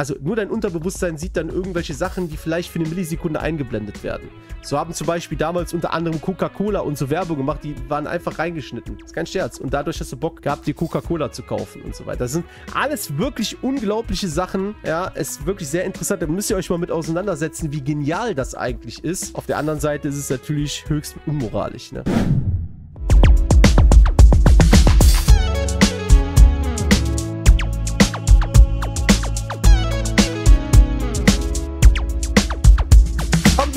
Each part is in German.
Also nur dein Unterbewusstsein sieht dann irgendwelche Sachen, die vielleicht für eine Millisekunde eingeblendet werden. So haben zum Beispiel damals unter anderem Coca-Cola und so Werbung gemacht, die waren einfach reingeschnitten. Das ist kein Scherz. Und dadurch hast du Bock gehabt, dir Coca-Cola zu kaufen und so weiter. Das sind alles wirklich unglaubliche Sachen. Ja, ist wirklich sehr interessant. Da müsst ihr euch mal mit auseinandersetzen, wie genial das eigentlich ist. Auf der anderen Seite ist es natürlich höchst unmoralisch. Ne?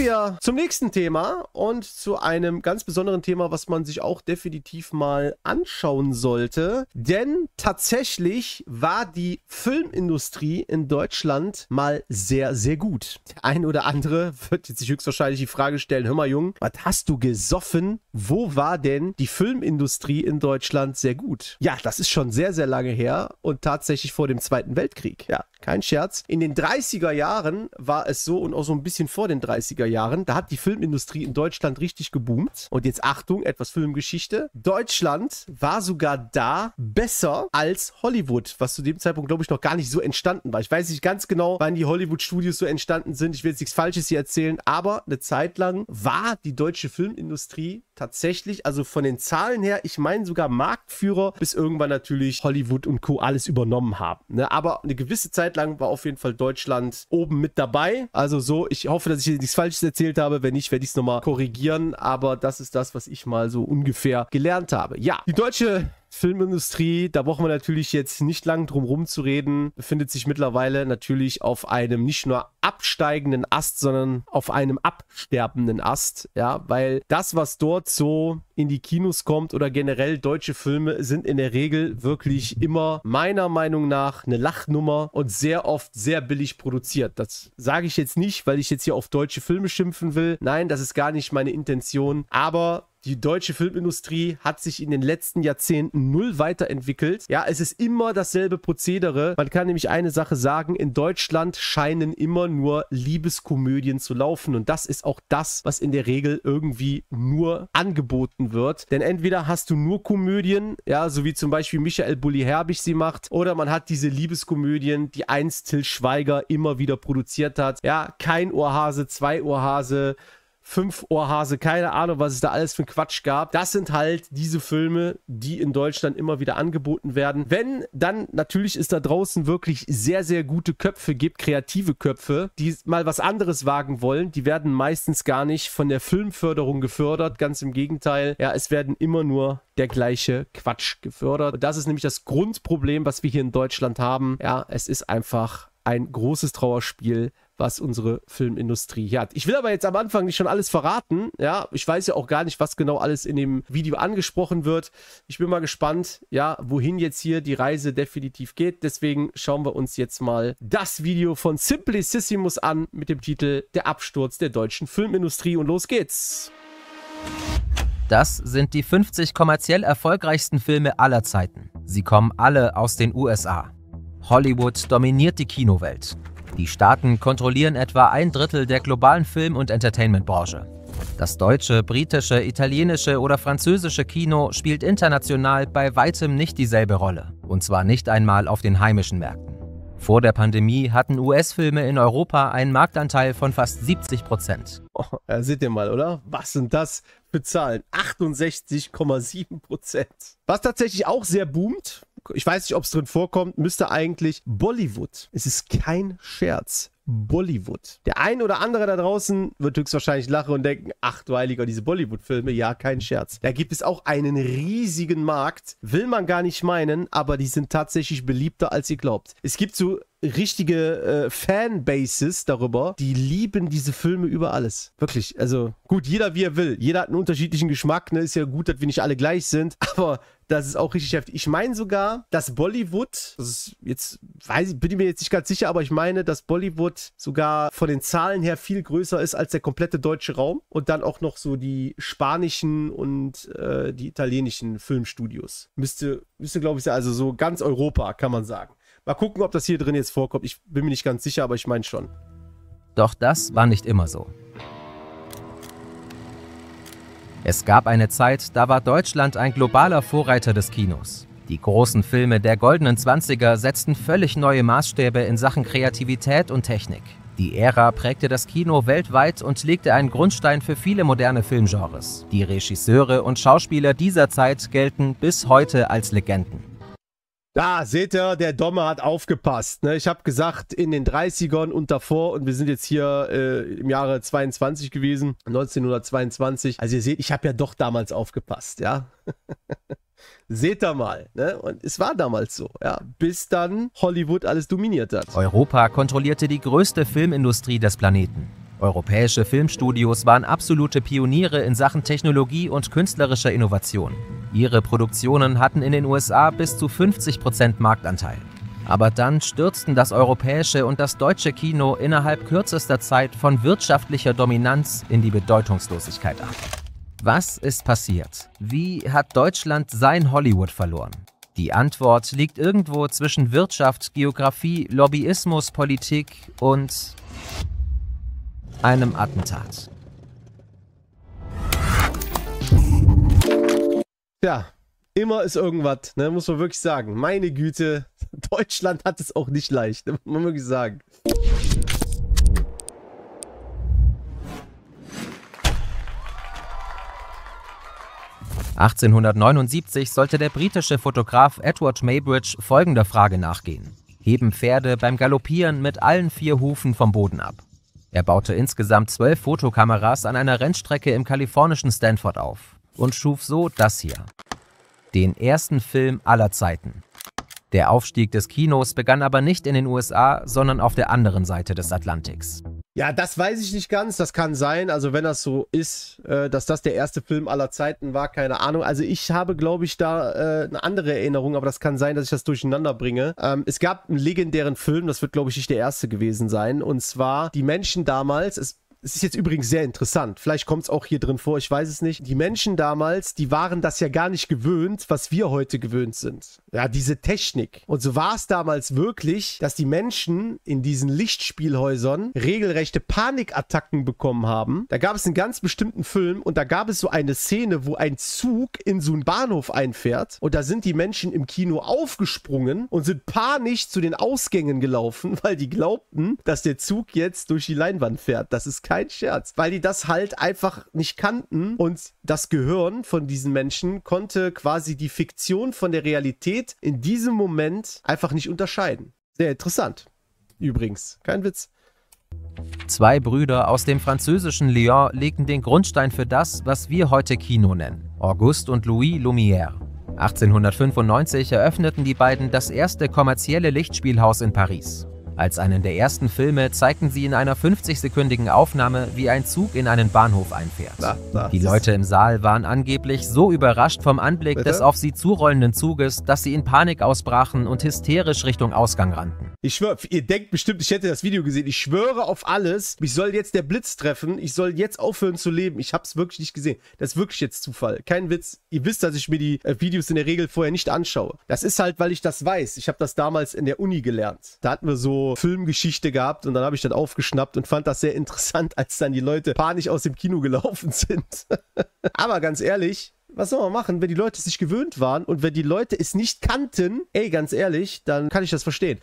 Olivia. zum nächsten Thema und zu einem ganz besonderen Thema, was man sich auch definitiv mal anschauen sollte. Denn tatsächlich war die Filmindustrie in Deutschland mal sehr, sehr gut. Der ein oder andere wird jetzt sich höchstwahrscheinlich die Frage stellen, hör mal Jung, was hast du gesoffen? Wo war denn die Filmindustrie in Deutschland sehr gut? Ja, das ist schon sehr, sehr lange her und tatsächlich vor dem Zweiten Weltkrieg. Ja, kein Scherz. In den 30er Jahren war es so und auch so ein bisschen vor den 30er Jahren, Jahren. Da hat die Filmindustrie in Deutschland richtig geboomt. Und jetzt Achtung, etwas Filmgeschichte. Deutschland war sogar da besser als Hollywood, was zu dem Zeitpunkt, glaube ich, noch gar nicht so entstanden war. Ich weiß nicht ganz genau, wann die Hollywood-Studios so entstanden sind. Ich will jetzt nichts Falsches hier erzählen, aber eine Zeit lang war die deutsche Filmindustrie tatsächlich, also von den Zahlen her, ich meine sogar Marktführer, bis irgendwann natürlich Hollywood und Co. alles übernommen haben. Ne? Aber eine gewisse Zeit lang war auf jeden Fall Deutschland oben mit dabei. Also so, ich hoffe, dass ich hier nichts Falsches erzähle erzählt habe. Wenn nicht, werde ich es nochmal korrigieren. Aber das ist das, was ich mal so ungefähr gelernt habe. Ja, die deutsche Filmindustrie, da brauchen wir natürlich jetzt nicht lang drum rumzureden, befindet sich mittlerweile natürlich auf einem nicht nur absteigenden Ast, sondern auf einem absterbenden Ast, ja, weil das, was dort so in die Kinos kommt oder generell deutsche Filme sind in der Regel wirklich immer meiner Meinung nach eine Lachnummer und sehr oft sehr billig produziert. Das sage ich jetzt nicht, weil ich jetzt hier auf deutsche Filme schimpfen will. Nein, das ist gar nicht meine Intention, aber die deutsche Filmindustrie hat sich in den letzten Jahrzehnten null weiterentwickelt. Ja, es ist immer dasselbe Prozedere. Man kann nämlich eine Sache sagen, in Deutschland scheinen immer nur Liebeskomödien zu laufen und das ist auch das, was in der Regel irgendwie nur angeboten wird. Denn entweder hast du nur Komödien, ja, so wie zum Beispiel Michael Bulli Herbig sie macht, oder man hat diese Liebeskomödien, die einst Till Schweiger immer wieder produziert hat. Ja, kein Ohrhase, zwei Ohrhase, Fünf Ohrhase, keine Ahnung, was es da alles für ein Quatsch gab. Das sind halt diese Filme, die in Deutschland immer wieder angeboten werden. Wenn dann natürlich es da draußen wirklich sehr, sehr gute Köpfe gibt, kreative Köpfe, die mal was anderes wagen wollen, die werden meistens gar nicht von der Filmförderung gefördert. Ganz im Gegenteil, ja, es werden immer nur der gleiche Quatsch gefördert. Und das ist nämlich das Grundproblem, was wir hier in Deutschland haben. Ja, es ist einfach ein großes Trauerspiel was unsere Filmindustrie hier hat. Ich will aber jetzt am Anfang nicht schon alles verraten. Ja, ich weiß ja auch gar nicht, was genau alles in dem Video angesprochen wird. Ich bin mal gespannt, ja, wohin jetzt hier die Reise definitiv geht. Deswegen schauen wir uns jetzt mal das Video von Simplicissimus an mit dem Titel Der Absturz der deutschen Filmindustrie und los geht's. Das sind die 50 kommerziell erfolgreichsten Filme aller Zeiten. Sie kommen alle aus den USA. Hollywood dominiert die Kinowelt die Staaten kontrollieren etwa ein Drittel der globalen Film- und Entertainmentbranche. Das deutsche, britische, italienische oder französische Kino spielt international bei weitem nicht dieselbe Rolle. Und zwar nicht einmal auf den heimischen Märkten. Vor der Pandemie hatten US-Filme in Europa einen Marktanteil von fast 70 Prozent. Oh, ja, seht ihr mal, oder? Was sind das für Zahlen? 68,7 Prozent. Was tatsächlich auch sehr boomt, ich weiß nicht, ob es drin vorkommt, müsste eigentlich Bollywood. Es ist kein Scherz. Bollywood. Der ein oder andere da draußen wird höchstwahrscheinlich lachen und denken, ach du Heiliger, diese Bollywood-Filme, ja, kein Scherz. Da gibt es auch einen riesigen Markt, will man gar nicht meinen, aber die sind tatsächlich beliebter, als ihr glaubt. Es gibt so richtige äh, Fanbases darüber, die lieben diese Filme über alles. Wirklich, also gut, jeder wie er will. Jeder hat einen unterschiedlichen Geschmack, ne? ist ja gut, dass wir nicht alle gleich sind, aber das ist auch richtig heftig. Ich meine sogar, dass Bollywood, das ist jetzt, weiß, bin ich mir jetzt nicht ganz sicher, aber ich meine, dass Bollywood sogar von den Zahlen her viel größer ist als der komplette deutsche Raum und dann auch noch so die spanischen und äh, die italienischen Filmstudios. Müsste, müsste glaube ich, also so ganz Europa, kann man sagen. Mal gucken, ob das hier drin jetzt vorkommt. Ich bin mir nicht ganz sicher, aber ich meine schon. Doch das war nicht immer so. Es gab eine Zeit, da war Deutschland ein globaler Vorreiter des Kinos. Die großen Filme der goldenen Zwanziger setzten völlig neue Maßstäbe in Sachen Kreativität und Technik. Die Ära prägte das Kino weltweit und legte einen Grundstein für viele moderne Filmgenres. Die Regisseure und Schauspieler dieser Zeit gelten bis heute als Legenden. Da, seht ihr, der Domme hat aufgepasst. Ne? Ich habe gesagt, in den 30ern und davor und wir sind jetzt hier äh, im Jahre 22 gewesen, 1922. Also ihr seht, ich habe ja doch damals aufgepasst, ja. Seht da mal. Ne? Und es war damals so, ja. Bis dann Hollywood alles dominiert hat. Europa kontrollierte die größte Filmindustrie des Planeten. Europäische Filmstudios waren absolute Pioniere in Sachen Technologie und künstlerischer Innovation. Ihre Produktionen hatten in den USA bis zu 50% Marktanteil. Aber dann stürzten das europäische und das deutsche Kino innerhalb kürzester Zeit von wirtschaftlicher Dominanz in die Bedeutungslosigkeit ab. Was ist passiert? Wie hat Deutschland sein Hollywood verloren? Die Antwort liegt irgendwo zwischen Wirtschaft, Geografie, Lobbyismus, Politik und einem Attentat. Ja, immer ist irgendwas, ne? muss man wirklich sagen. Meine Güte, Deutschland hat es auch nicht leicht, muss man wirklich sagen. ...1879 sollte der britische Fotograf Edward Maybridge folgender Frage nachgehen. Heben Pferde beim Galoppieren mit allen vier Hufen vom Boden ab? Er baute insgesamt zwölf Fotokameras an einer Rennstrecke im kalifornischen Stanford auf und schuf so das hier. Den ersten Film aller Zeiten. Der Aufstieg des Kinos begann aber nicht in den USA, sondern auf der anderen Seite des Atlantiks. Ja, das weiß ich nicht ganz. Das kann sein. Also, wenn das so ist, äh, dass das der erste Film aller Zeiten war, keine Ahnung. Also, ich habe, glaube ich, da äh, eine andere Erinnerung, aber das kann sein, dass ich das durcheinander bringe. Ähm, es gab einen legendären Film, das wird, glaube ich, nicht der erste gewesen sein. Und zwar, die Menschen damals, es es ist jetzt übrigens sehr interessant. Vielleicht kommt es auch hier drin vor, ich weiß es nicht. Die Menschen damals, die waren das ja gar nicht gewöhnt, was wir heute gewöhnt sind. Ja, diese Technik. Und so war es damals wirklich, dass die Menschen in diesen Lichtspielhäusern regelrechte Panikattacken bekommen haben. Da gab es einen ganz bestimmten Film und da gab es so eine Szene, wo ein Zug in so einen Bahnhof einfährt und da sind die Menschen im Kino aufgesprungen und sind panisch zu den Ausgängen gelaufen, weil die glaubten, dass der Zug jetzt durch die Leinwand fährt. Das ist kein kein Scherz, weil die das halt einfach nicht kannten und das Gehirn von diesen Menschen konnte quasi die Fiktion von der Realität in diesem Moment einfach nicht unterscheiden. Sehr interessant. Übrigens, kein Witz. Zwei Brüder aus dem französischen Lyon legten den Grundstein für das, was wir heute Kino nennen. Auguste und Louis Lumière. 1895 eröffneten die beiden das erste kommerzielle Lichtspielhaus in Paris. Als einen der ersten Filme zeigten sie in einer 50-sekündigen Aufnahme, wie ein Zug in einen Bahnhof einfährt. Da, da, die Leute im Saal waren angeblich so überrascht vom Anblick bitte? des auf sie zurollenden Zuges, dass sie in Panik ausbrachen und hysterisch Richtung Ausgang rannten. Ich schwöre, ihr denkt bestimmt, ich hätte das Video gesehen. Ich schwöre auf alles, mich soll jetzt der Blitz treffen, ich soll jetzt aufhören zu leben. Ich hab's wirklich nicht gesehen. Das ist wirklich jetzt Zufall. Kein Witz. Ihr wisst, dass ich mir die äh, Videos in der Regel vorher nicht anschaue. Das ist halt, weil ich das weiß. Ich habe das damals in der Uni gelernt. Da hatten wir so Filmgeschichte gehabt und dann habe ich das aufgeschnappt und fand das sehr interessant, als dann die Leute panisch aus dem Kino gelaufen sind. Aber ganz ehrlich, was soll man machen, wenn die Leute es nicht gewöhnt waren und wenn die Leute es nicht kannten, ey, ganz ehrlich, dann kann ich das verstehen.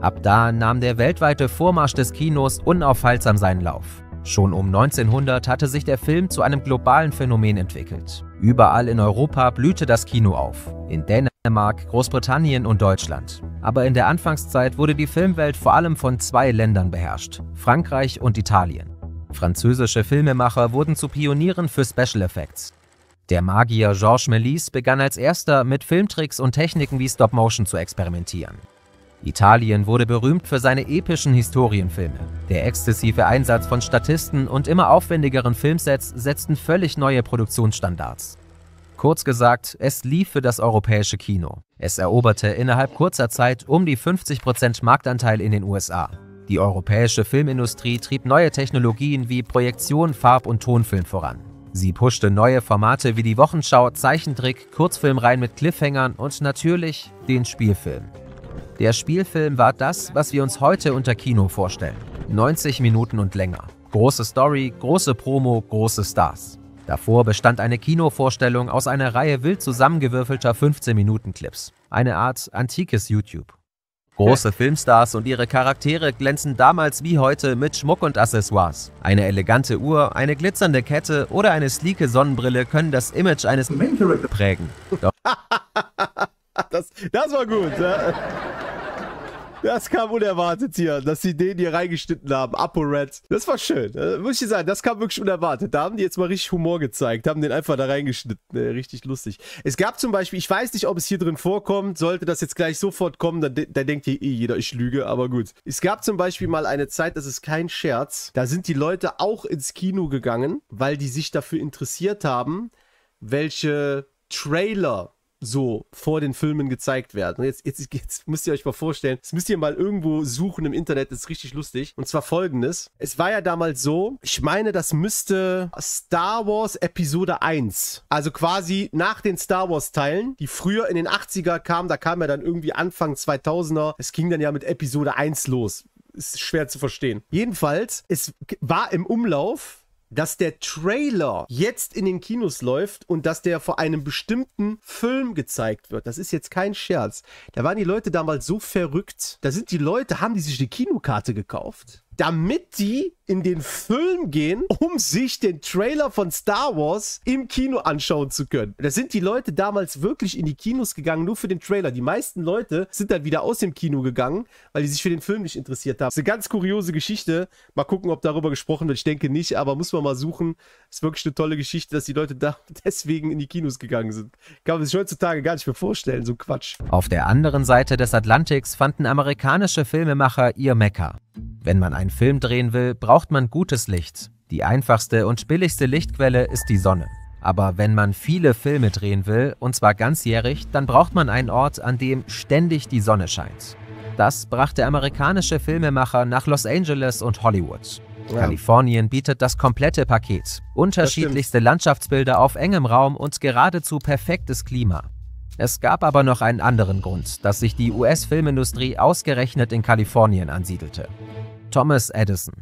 Ab da nahm der weltweite Vormarsch des Kinos unaufhaltsam seinen Lauf. Schon um 1900 hatte sich der Film zu einem globalen Phänomen entwickelt. Überall in Europa blühte das Kino auf. In Dänemark, Großbritannien und Deutschland aber in der Anfangszeit wurde die Filmwelt vor allem von zwei Ländern beherrscht, Frankreich und Italien. Französische Filmemacher wurden zu Pionieren für Special Effects. Der Magier Georges Méliès begann als erster mit Filmtricks und Techniken wie Stop Motion zu experimentieren. Italien wurde berühmt für seine epischen Historienfilme. Der exzessive Einsatz von Statisten und immer aufwendigeren Filmsets setzten völlig neue Produktionsstandards. Kurz gesagt, es lief für das europäische Kino. Es eroberte innerhalb kurzer Zeit um die 50% Marktanteil in den USA. Die europäische Filmindustrie trieb neue Technologien wie Projektion, Farb- und Tonfilm voran. Sie pushte neue Formate wie die Wochenschau, Zeichentrick, Kurzfilmreihen mit Cliffhängern und natürlich den Spielfilm. Der Spielfilm war das, was wir uns heute unter Kino vorstellen. 90 Minuten und länger. Große Story, große Promo, große Stars. Davor bestand eine Kinovorstellung aus einer Reihe wild zusammengewürfelter 15-Minuten-Clips. Eine Art antikes YouTube. Große Filmstars und ihre Charaktere glänzen damals wie heute mit Schmuck und Accessoires. Eine elegante Uhr, eine glitzernde Kette oder eine sleeke Sonnenbrille können das Image eines prägen. Doch das, das war gut. Ja. Das kam unerwartet hier, dass sie den hier reingeschnitten haben. ApoRed. Das war schön. Das äh, muss ich sagen, das kam wirklich unerwartet. Da haben die jetzt mal richtig Humor gezeigt, haben den einfach da reingeschnitten. Äh, richtig lustig. Es gab zum Beispiel, ich weiß nicht, ob es hier drin vorkommt, sollte das jetzt gleich sofort kommen, dann, dann denkt hier eh jeder, ich lüge, aber gut. Es gab zum Beispiel mal eine Zeit, das ist kein Scherz, da sind die Leute auch ins Kino gegangen, weil die sich dafür interessiert haben, welche Trailer so vor den Filmen gezeigt werden. Und jetzt, jetzt, jetzt müsst ihr euch mal vorstellen, das müsst ihr mal irgendwo suchen im Internet, das ist richtig lustig. Und zwar folgendes. Es war ja damals so, ich meine, das müsste Star Wars Episode 1, also quasi nach den Star Wars Teilen, die früher in den 80er kamen, da kam ja dann irgendwie Anfang 2000er, es ging dann ja mit Episode 1 los. Ist schwer zu verstehen. Jedenfalls, es war im Umlauf dass der Trailer jetzt in den Kinos läuft und dass der vor einem bestimmten Film gezeigt wird. Das ist jetzt kein Scherz. Da waren die Leute damals so verrückt. Da sind die Leute, haben die sich die Kinokarte gekauft damit die in den Film gehen, um sich den Trailer von Star Wars im Kino anschauen zu können. Da sind die Leute damals wirklich in die Kinos gegangen, nur für den Trailer. Die meisten Leute sind dann wieder aus dem Kino gegangen, weil die sich für den Film nicht interessiert haben. Das ist eine ganz kuriose Geschichte. Mal gucken, ob darüber gesprochen wird. Ich denke nicht, aber muss man mal suchen. Ist wirklich eine tolle Geschichte, dass die Leute da deswegen in die Kinos gegangen sind. Kann man sich heutzutage gar nicht mehr vorstellen, so Quatsch. Auf der anderen Seite des Atlantiks fanden amerikanische Filmemacher ihr Mekka. Wenn man einen Film drehen will, braucht man gutes Licht. Die einfachste und billigste Lichtquelle ist die Sonne. Aber wenn man viele Filme drehen will, und zwar ganzjährig, dann braucht man einen Ort, an dem ständig die Sonne scheint. Das brachte amerikanische Filmemacher nach Los Angeles und Hollywood. Ja. Kalifornien bietet das komplette Paket. Unterschiedlichste Landschaftsbilder auf engem Raum und geradezu perfektes Klima. Es gab aber noch einen anderen Grund, dass sich die US-Filmindustrie ausgerechnet in Kalifornien ansiedelte. Thomas Edison.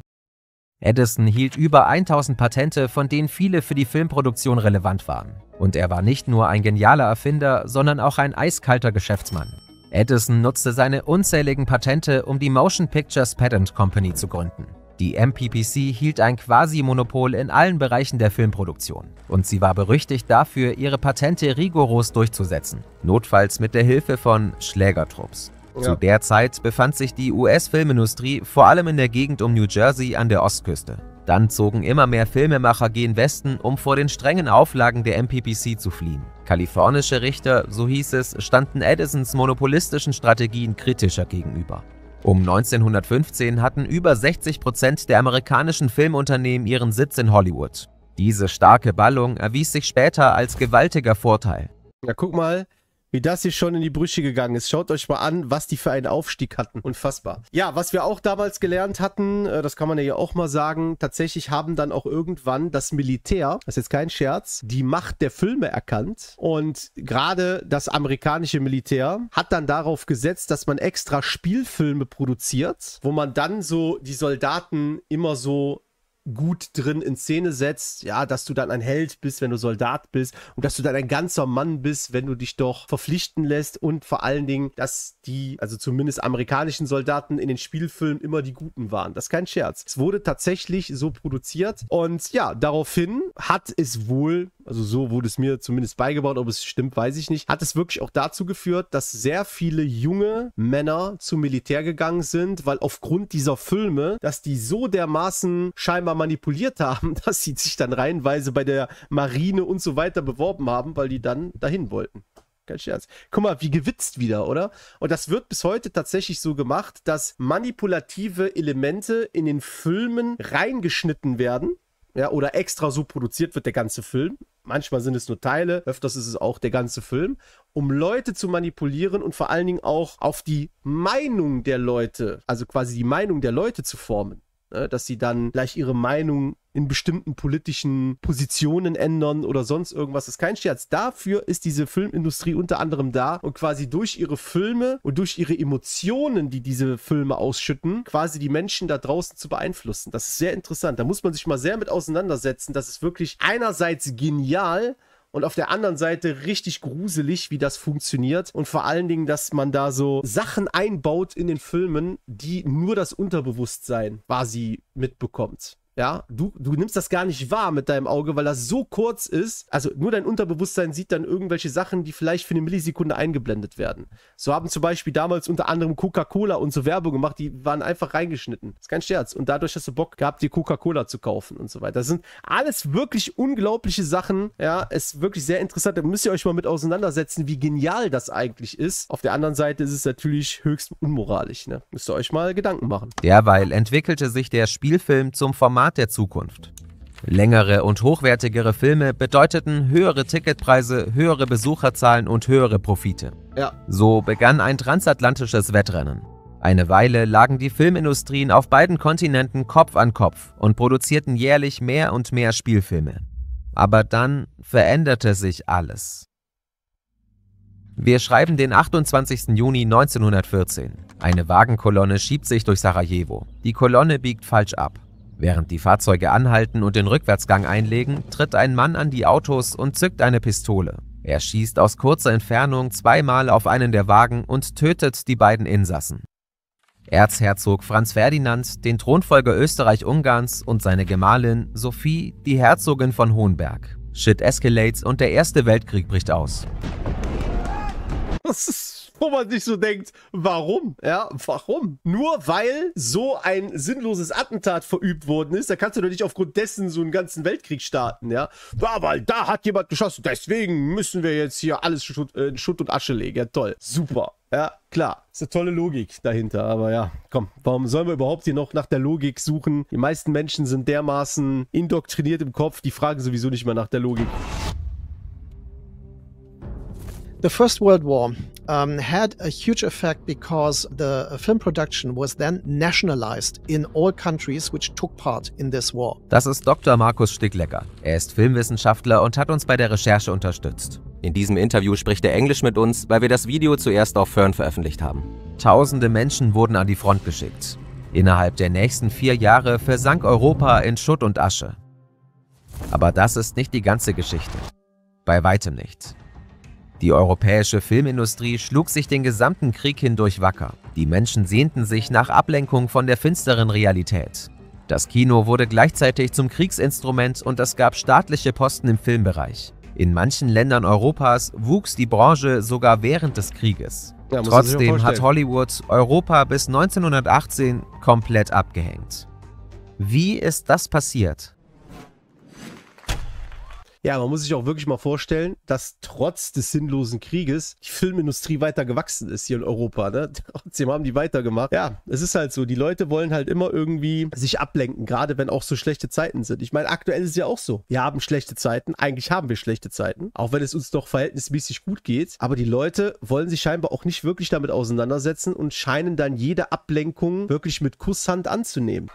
Edison hielt über 1000 Patente, von denen viele für die Filmproduktion relevant waren. Und er war nicht nur ein genialer Erfinder, sondern auch ein eiskalter Geschäftsmann. Edison nutzte seine unzähligen Patente, um die Motion Pictures Patent Company zu gründen. Die MPPC hielt ein Quasi-Monopol in allen Bereichen der Filmproduktion und sie war berüchtigt dafür, ihre Patente rigoros durchzusetzen, notfalls mit der Hilfe von Schlägertrupps. Ja. Zu der Zeit befand sich die US-Filmindustrie vor allem in der Gegend um New Jersey an der Ostküste. Dann zogen immer mehr Filmemacher gen Westen, um vor den strengen Auflagen der MPPC zu fliehen. Kalifornische Richter, so hieß es, standen Edisons monopolistischen Strategien kritischer gegenüber. Um 1915 hatten über 60 Prozent der amerikanischen Filmunternehmen ihren Sitz in Hollywood. Diese starke Ballung erwies sich später als gewaltiger Vorteil. Ja, guck mal, wie das hier schon in die Brüche gegangen ist. Schaut euch mal an, was die für einen Aufstieg hatten. Unfassbar. Ja, was wir auch damals gelernt hatten, äh, das kann man ja auch mal sagen, tatsächlich haben dann auch irgendwann das Militär, das ist jetzt kein Scherz, die Macht der Filme erkannt. Und gerade das amerikanische Militär hat dann darauf gesetzt, dass man extra Spielfilme produziert, wo man dann so die Soldaten immer so gut drin in Szene setzt, ja, dass du dann ein Held bist, wenn du Soldat bist und dass du dann ein ganzer Mann bist, wenn du dich doch verpflichten lässt und vor allen Dingen, dass die, also zumindest amerikanischen Soldaten in den Spielfilmen immer die Guten waren. Das ist kein Scherz. Es wurde tatsächlich so produziert und ja, daraufhin hat es wohl, also so wurde es mir zumindest beigebracht, ob es stimmt, weiß ich nicht, hat es wirklich auch dazu geführt, dass sehr viele junge Männer zum Militär gegangen sind, weil aufgrund dieser Filme, dass die so dermaßen scheinbar scheinbar manipuliert haben, dass sie sich dann reihenweise bei der Marine und so weiter beworben haben, weil die dann dahin wollten. Kein Scherz. Guck mal, wie gewitzt wieder, oder? Und das wird bis heute tatsächlich so gemacht, dass manipulative Elemente in den Filmen reingeschnitten werden. Ja, oder extra so produziert wird der ganze Film. Manchmal sind es nur Teile, öfters ist es auch der ganze Film, um Leute zu manipulieren und vor allen Dingen auch auf die Meinung der Leute, also quasi die Meinung der Leute zu formen. Ne, dass sie dann gleich ihre Meinung in bestimmten politischen Positionen ändern oder sonst irgendwas. Das ist kein Scherz. Dafür ist diese Filmindustrie unter anderem da und quasi durch ihre Filme und durch ihre Emotionen, die diese Filme ausschütten, quasi die Menschen da draußen zu beeinflussen. Das ist sehr interessant. Da muss man sich mal sehr mit auseinandersetzen. Das ist wirklich einerseits genial, und auf der anderen Seite richtig gruselig, wie das funktioniert und vor allen Dingen, dass man da so Sachen einbaut in den Filmen, die nur das Unterbewusstsein quasi mitbekommt. Ja, du, du nimmst das gar nicht wahr mit deinem Auge, weil das so kurz ist. Also nur dein Unterbewusstsein sieht dann irgendwelche Sachen, die vielleicht für eine Millisekunde eingeblendet werden. So haben zum Beispiel damals unter anderem Coca-Cola und so Werbung gemacht, die waren einfach reingeschnitten. Ist kein Scherz. Und dadurch hast du Bock gehabt, dir Coca-Cola zu kaufen und so weiter. Das sind alles wirklich unglaubliche Sachen. Ja, ist wirklich sehr interessant. Da müsst ihr euch mal mit auseinandersetzen, wie genial das eigentlich ist. Auf der anderen Seite ist es natürlich höchst unmoralisch. Ne? Müsst ihr euch mal Gedanken machen. Derweil entwickelte sich der Spielfilm zum Format Format der Zukunft. Längere und hochwertigere Filme bedeuteten höhere Ticketpreise, höhere Besucherzahlen und höhere Profite. Ja. So begann ein transatlantisches Wettrennen. Eine Weile lagen die Filmindustrien auf beiden Kontinenten Kopf an Kopf und produzierten jährlich mehr und mehr Spielfilme. Aber dann veränderte sich alles. Wir schreiben den 28. Juni 1914. Eine Wagenkolonne schiebt sich durch Sarajevo. Die Kolonne biegt falsch ab. Während die Fahrzeuge anhalten und den Rückwärtsgang einlegen, tritt ein Mann an die Autos und zückt eine Pistole. Er schießt aus kurzer Entfernung zweimal auf einen der Wagen und tötet die beiden Insassen. Erzherzog Franz Ferdinand, den Thronfolger Österreich-Ungarns und seine Gemahlin Sophie, die Herzogin von Hohenberg. Shit escalates und der Erste Weltkrieg bricht aus. Das ist, wo man sich so denkt, warum? Ja, warum? Nur weil so ein sinnloses Attentat verübt worden ist, da kannst du doch nicht aufgrund dessen so einen ganzen Weltkrieg starten, ja. Ja, weil da hat jemand geschossen, deswegen müssen wir jetzt hier alles Schutt, äh, Schutt und Asche legen. Ja, toll. Super. Ja, klar. Ist eine tolle Logik dahinter, aber ja, komm, warum sollen wir überhaupt hier noch nach der Logik suchen? Die meisten Menschen sind dermaßen indoktriniert im Kopf, die fragen sowieso nicht mehr nach der Logik. The First World War um, had a huge effect because the uh, film production was then nationalized in all countries which took part in this war. Das ist Dr. Markus Sticklecker. Er ist Filmwissenschaftler und hat uns bei der Recherche unterstützt. In diesem Interview spricht er Englisch mit uns, weil wir das Video zuerst auf Fern veröffentlicht haben. Tausende Menschen wurden an die Front geschickt. Innerhalb der nächsten vier Jahre versank Europa in Schutt und Asche. Aber das ist nicht die ganze Geschichte. Bei weitem nicht. Die europäische Filmindustrie schlug sich den gesamten Krieg hindurch wacker. Die Menschen sehnten sich nach Ablenkung von der finsteren Realität. Das Kino wurde gleichzeitig zum Kriegsinstrument und es gab staatliche Posten im Filmbereich. In manchen Ländern Europas wuchs die Branche sogar während des Krieges. Ja, Trotzdem hat Hollywood Europa bis 1918 komplett abgehängt. Wie ist das passiert? Ja, man muss sich auch wirklich mal vorstellen, dass trotz des sinnlosen Krieges die Filmindustrie weiter gewachsen ist hier in Europa. Ne? Trotzdem haben die weitergemacht. Ja, es ist halt so, die Leute wollen halt immer irgendwie sich ablenken, gerade wenn auch so schlechte Zeiten sind. Ich meine, aktuell ist es ja auch so. Wir haben schlechte Zeiten, eigentlich haben wir schlechte Zeiten, auch wenn es uns doch verhältnismäßig gut geht. Aber die Leute wollen sich scheinbar auch nicht wirklich damit auseinandersetzen und scheinen dann jede Ablenkung wirklich mit Kusshand anzunehmen.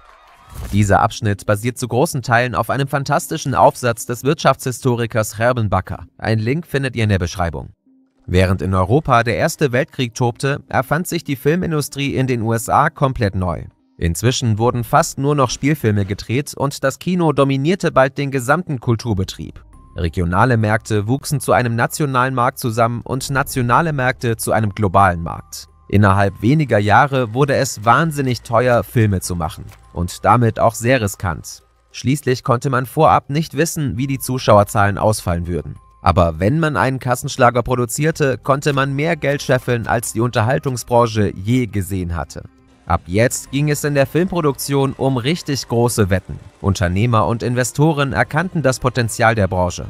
Dieser Abschnitt basiert zu großen Teilen auf einem fantastischen Aufsatz des Wirtschaftshistorikers Herben Bakker. Ein Link findet ihr in der Beschreibung. Während in Europa der Erste Weltkrieg tobte, erfand sich die Filmindustrie in den USA komplett neu. Inzwischen wurden fast nur noch Spielfilme gedreht und das Kino dominierte bald den gesamten Kulturbetrieb. Regionale Märkte wuchsen zu einem nationalen Markt zusammen und nationale Märkte zu einem globalen Markt. Innerhalb weniger Jahre wurde es wahnsinnig teuer, Filme zu machen und damit auch sehr riskant. Schließlich konnte man vorab nicht wissen, wie die Zuschauerzahlen ausfallen würden. Aber wenn man einen Kassenschlager produzierte, konnte man mehr Geld scheffeln, als die Unterhaltungsbranche je gesehen hatte. Ab jetzt ging es in der Filmproduktion um richtig große Wetten. Unternehmer und Investoren erkannten das Potenzial der Branche.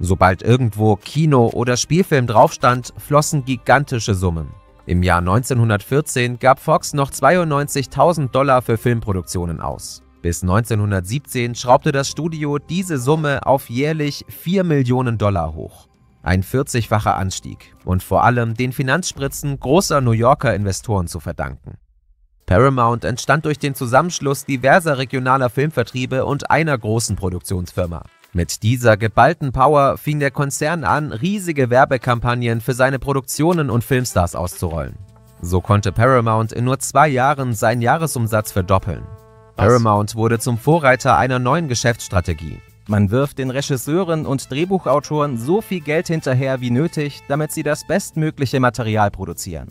Sobald irgendwo Kino oder Spielfilm draufstand, flossen gigantische Summen. Im Jahr 1914 gab Fox noch 92.000 Dollar für Filmproduktionen aus. Bis 1917 schraubte das Studio diese Summe auf jährlich 4 Millionen Dollar hoch. Ein 40-facher Anstieg und vor allem den Finanzspritzen großer New Yorker Investoren zu verdanken. Paramount entstand durch den Zusammenschluss diverser regionaler Filmvertriebe und einer großen Produktionsfirma. Mit dieser geballten Power fing der Konzern an, riesige Werbekampagnen für seine Produktionen und Filmstars auszurollen. So konnte Paramount in nur zwei Jahren seinen Jahresumsatz verdoppeln. Was? Paramount wurde zum Vorreiter einer neuen Geschäftsstrategie. Man wirft den Regisseuren und Drehbuchautoren so viel Geld hinterher wie nötig, damit sie das bestmögliche Material produzieren.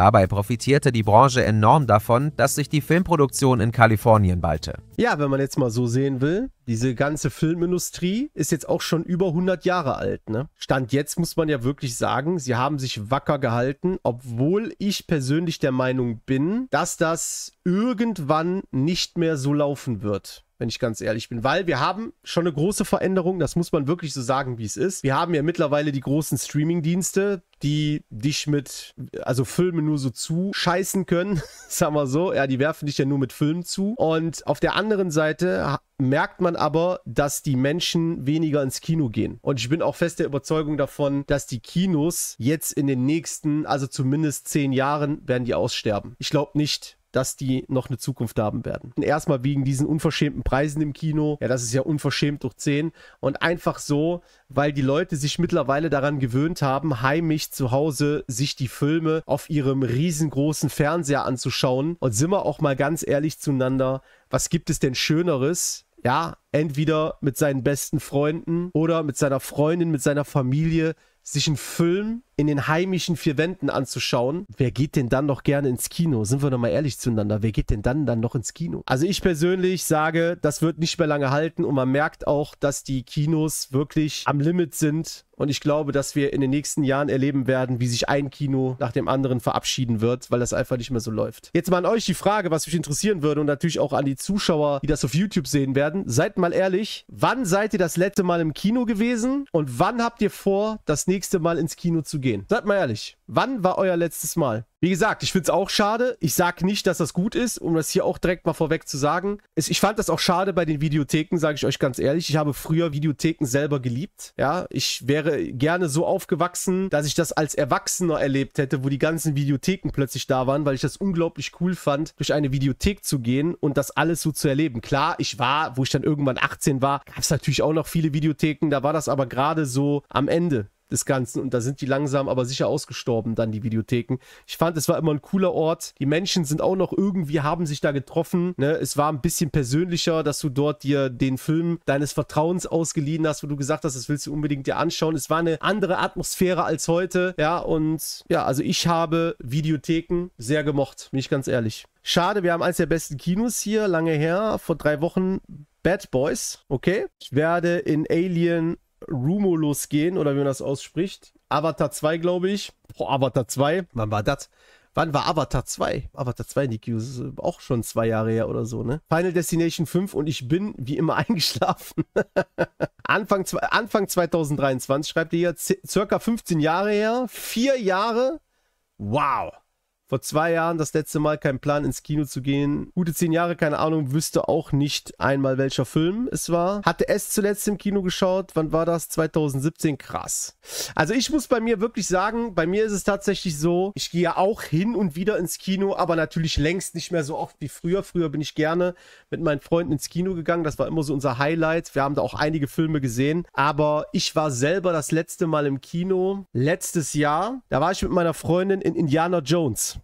Dabei profitierte die Branche enorm davon, dass sich die Filmproduktion in Kalifornien ballte. Ja, wenn man jetzt mal so sehen will, diese ganze Filmindustrie ist jetzt auch schon über 100 Jahre alt. Ne? Stand jetzt muss man ja wirklich sagen, sie haben sich wacker gehalten, obwohl ich persönlich der Meinung bin, dass das irgendwann nicht mehr so laufen wird wenn ich ganz ehrlich bin. Weil wir haben schon eine große Veränderung, das muss man wirklich so sagen, wie es ist. Wir haben ja mittlerweile die großen Streaming-Dienste, die dich mit, also Filme nur so zuscheißen können, sagen wir so. Ja, die werfen dich ja nur mit Filmen zu. Und auf der anderen Seite merkt man aber, dass die Menschen weniger ins Kino gehen. Und ich bin auch fest der Überzeugung davon, dass die Kinos jetzt in den nächsten, also zumindest zehn Jahren, werden die aussterben. Ich glaube nicht, dass die noch eine Zukunft haben werden. Erstmal wegen diesen unverschämten Preisen im Kino. Ja, das ist ja unverschämt durch 10. Und einfach so, weil die Leute sich mittlerweile daran gewöhnt haben, heimisch zu Hause sich die Filme auf ihrem riesengroßen Fernseher anzuschauen. Und sind wir auch mal ganz ehrlich zueinander, was gibt es denn Schöneres, ja, entweder mit seinen besten Freunden oder mit seiner Freundin, mit seiner Familie, sich einen Film in den heimischen vier Wänden anzuschauen, wer geht denn dann noch gerne ins Kino? Sind wir doch mal ehrlich zueinander, wer geht denn dann dann noch ins Kino? Also ich persönlich sage, das wird nicht mehr lange halten und man merkt auch, dass die Kinos wirklich am Limit sind und ich glaube, dass wir in den nächsten Jahren erleben werden, wie sich ein Kino nach dem anderen verabschieden wird, weil das einfach nicht mehr so läuft. Jetzt mal an euch die Frage, was mich interessieren würde und natürlich auch an die Zuschauer, die das auf YouTube sehen werden. Seid mal ehrlich, wann seid ihr das letzte Mal im Kino gewesen und wann habt ihr vor, das nächste Mal ins Kino zu gehen? gehen. Seid mal ehrlich. Wann war euer letztes Mal? Wie gesagt, ich finde es auch schade. Ich sage nicht, dass das gut ist, um das hier auch direkt mal vorweg zu sagen. Ich fand das auch schade bei den Videotheken, sage ich euch ganz ehrlich. Ich habe früher Videotheken selber geliebt. Ja, ich wäre gerne so aufgewachsen, dass ich das als Erwachsener erlebt hätte, wo die ganzen Videotheken plötzlich da waren, weil ich das unglaublich cool fand, durch eine Videothek zu gehen und das alles so zu erleben. Klar, ich war, wo ich dann irgendwann 18 war, gab es natürlich auch noch viele Videotheken. Da war das aber gerade so am Ende des Ganzen. Und da sind die langsam aber sicher ausgestorben, dann die Videotheken. Ich fand, es war immer ein cooler Ort. Die Menschen sind auch noch irgendwie, haben sich da getroffen. Ne? Es war ein bisschen persönlicher, dass du dort dir den Film deines Vertrauens ausgeliehen hast, wo du gesagt hast, das willst du unbedingt dir anschauen. Es war eine andere Atmosphäre als heute. Ja, und ja, also ich habe Videotheken sehr gemocht, bin ich ganz ehrlich. Schade, wir haben eins der besten Kinos hier, lange her, vor drei Wochen. Bad Boys, okay? Ich werde in Alien Rumulus gehen oder wie man das ausspricht. Avatar 2, glaube ich. Oh, Avatar 2, wann war das? Wann war Avatar 2? Avatar 2 in ist äh, auch schon zwei Jahre her oder so, ne? Final Destination 5 und ich bin wie immer eingeschlafen. Anfang, Anfang 2023 schreibt ihr hier, circa 15 Jahre her. Vier Jahre. Wow. Vor zwei Jahren das letzte Mal kein Plan ins Kino zu gehen. Gute zehn Jahre, keine Ahnung, wüsste auch nicht einmal welcher Film es war. Hatte es zuletzt im Kino geschaut. Wann war das? 2017. Krass. Also ich muss bei mir wirklich sagen, bei mir ist es tatsächlich so, ich gehe auch hin und wieder ins Kino, aber natürlich längst nicht mehr so oft wie früher. Früher bin ich gerne mit meinen Freunden ins Kino gegangen. Das war immer so unser Highlight. Wir haben da auch einige Filme gesehen. Aber ich war selber das letzte Mal im Kino letztes Jahr. Da war ich mit meiner Freundin in Indiana Jones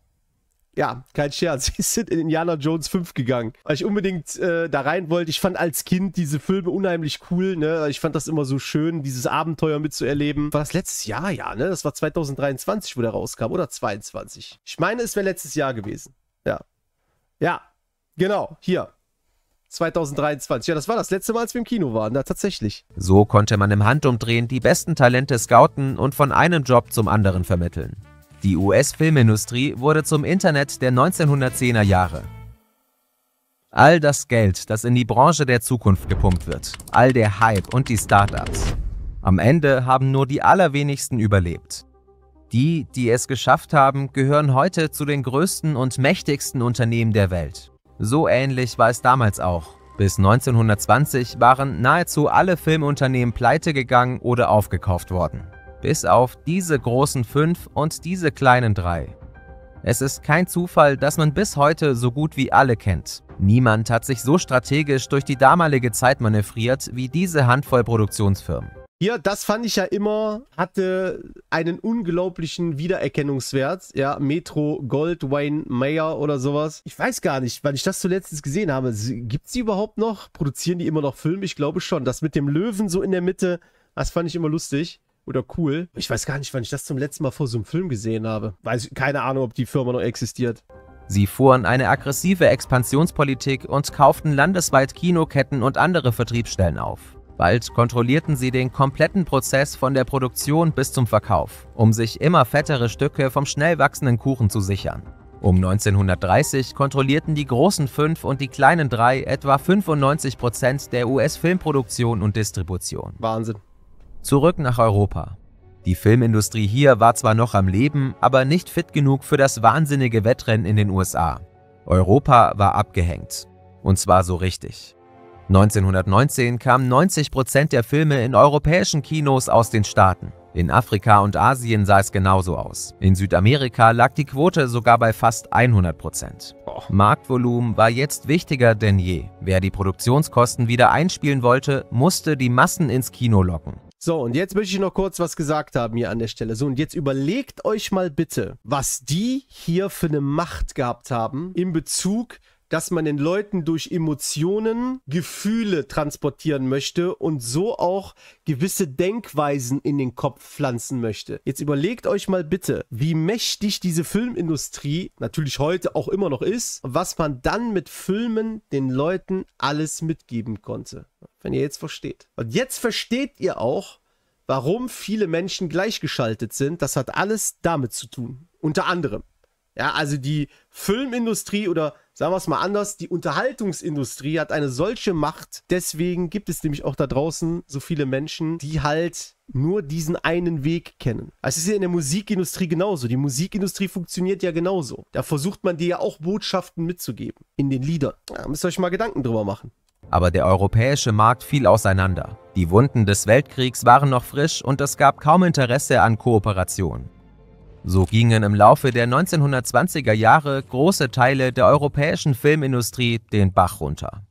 ja, kein Scherz. Sie sind in Indiana Jones 5 gegangen, weil ich unbedingt äh, da rein wollte. Ich fand als Kind diese Filme unheimlich cool, ne? Ich fand das immer so schön, dieses Abenteuer mitzuerleben. War das letztes Jahr, ja, ne? Das war 2023, wo der rauskam, oder 22. Ich meine, es wäre letztes Jahr gewesen. Ja. Ja, genau, hier. 2023. Ja, das war das letzte Mal, als wir im Kino waren, da tatsächlich. So konnte man im Handumdrehen die besten Talente scouten und von einem Job zum anderen vermitteln. Die US-Filmindustrie wurde zum Internet der 1910er Jahre. All das Geld, das in die Branche der Zukunft gepumpt wird, all der Hype und die Startups. Am Ende haben nur die allerwenigsten überlebt. Die, die es geschafft haben, gehören heute zu den größten und mächtigsten Unternehmen der Welt. So ähnlich war es damals auch. Bis 1920 waren nahezu alle Filmunternehmen pleite gegangen oder aufgekauft worden bis auf diese großen fünf und diese kleinen drei. Es ist kein Zufall, dass man bis heute so gut wie alle kennt. Niemand hat sich so strategisch durch die damalige Zeit manövriert wie diese Handvoll Produktionsfirmen. Hier, das fand ich ja immer, hatte einen unglaublichen Wiedererkennungswert. Ja, Metro, Gold, Wayne, Mayer oder sowas. Ich weiß gar nicht, weil ich das zuletzt gesehen habe. Gibt es die überhaupt noch? Produzieren die immer noch Filme? Ich glaube schon. Das mit dem Löwen so in der Mitte, das fand ich immer lustig oder cool. Ich weiß gar nicht, wann ich das zum letzten Mal vor so einem Film gesehen habe. Weiß, keine Ahnung, ob die Firma noch existiert. Sie fuhren eine aggressive Expansionspolitik und kauften landesweit Kinoketten und andere Vertriebsstellen auf. Bald kontrollierten sie den kompletten Prozess von der Produktion bis zum Verkauf, um sich immer fettere Stücke vom schnell wachsenden Kuchen zu sichern. Um 1930 kontrollierten die großen fünf und die kleinen drei etwa 95 Prozent der US-Filmproduktion und Distribution. Wahnsinn. Zurück nach Europa. Die Filmindustrie hier war zwar noch am Leben, aber nicht fit genug für das wahnsinnige Wettrennen in den USA. Europa war abgehängt. Und zwar so richtig. 1919 kamen 90% der Filme in europäischen Kinos aus den Staaten. In Afrika und Asien sah es genauso aus. In Südamerika lag die Quote sogar bei fast 100%. Marktvolumen war jetzt wichtiger denn je. Wer die Produktionskosten wieder einspielen wollte, musste die Massen ins Kino locken. So, und jetzt möchte ich noch kurz was gesagt haben hier an der Stelle. So, und jetzt überlegt euch mal bitte, was die hier für eine Macht gehabt haben in Bezug dass man den Leuten durch Emotionen Gefühle transportieren möchte und so auch gewisse Denkweisen in den Kopf pflanzen möchte. Jetzt überlegt euch mal bitte, wie mächtig diese Filmindustrie natürlich heute auch immer noch ist, und was man dann mit Filmen den Leuten alles mitgeben konnte. Wenn ihr jetzt versteht. Und jetzt versteht ihr auch, warum viele Menschen gleichgeschaltet sind. Das hat alles damit zu tun. Unter anderem. Ja, also die Filmindustrie oder sagen wir es mal anders, die Unterhaltungsindustrie hat eine solche Macht. Deswegen gibt es nämlich auch da draußen so viele Menschen, die halt nur diesen einen Weg kennen. Es ist ja in der Musikindustrie genauso. Die Musikindustrie funktioniert ja genauso. Da versucht man dir ja auch Botschaften mitzugeben in den Liedern. Da müsst ihr euch mal Gedanken drüber machen. Aber der europäische Markt fiel auseinander. Die Wunden des Weltkriegs waren noch frisch und es gab kaum Interesse an Kooperation. So gingen im Laufe der 1920er Jahre große Teile der europäischen Filmindustrie den Bach runter.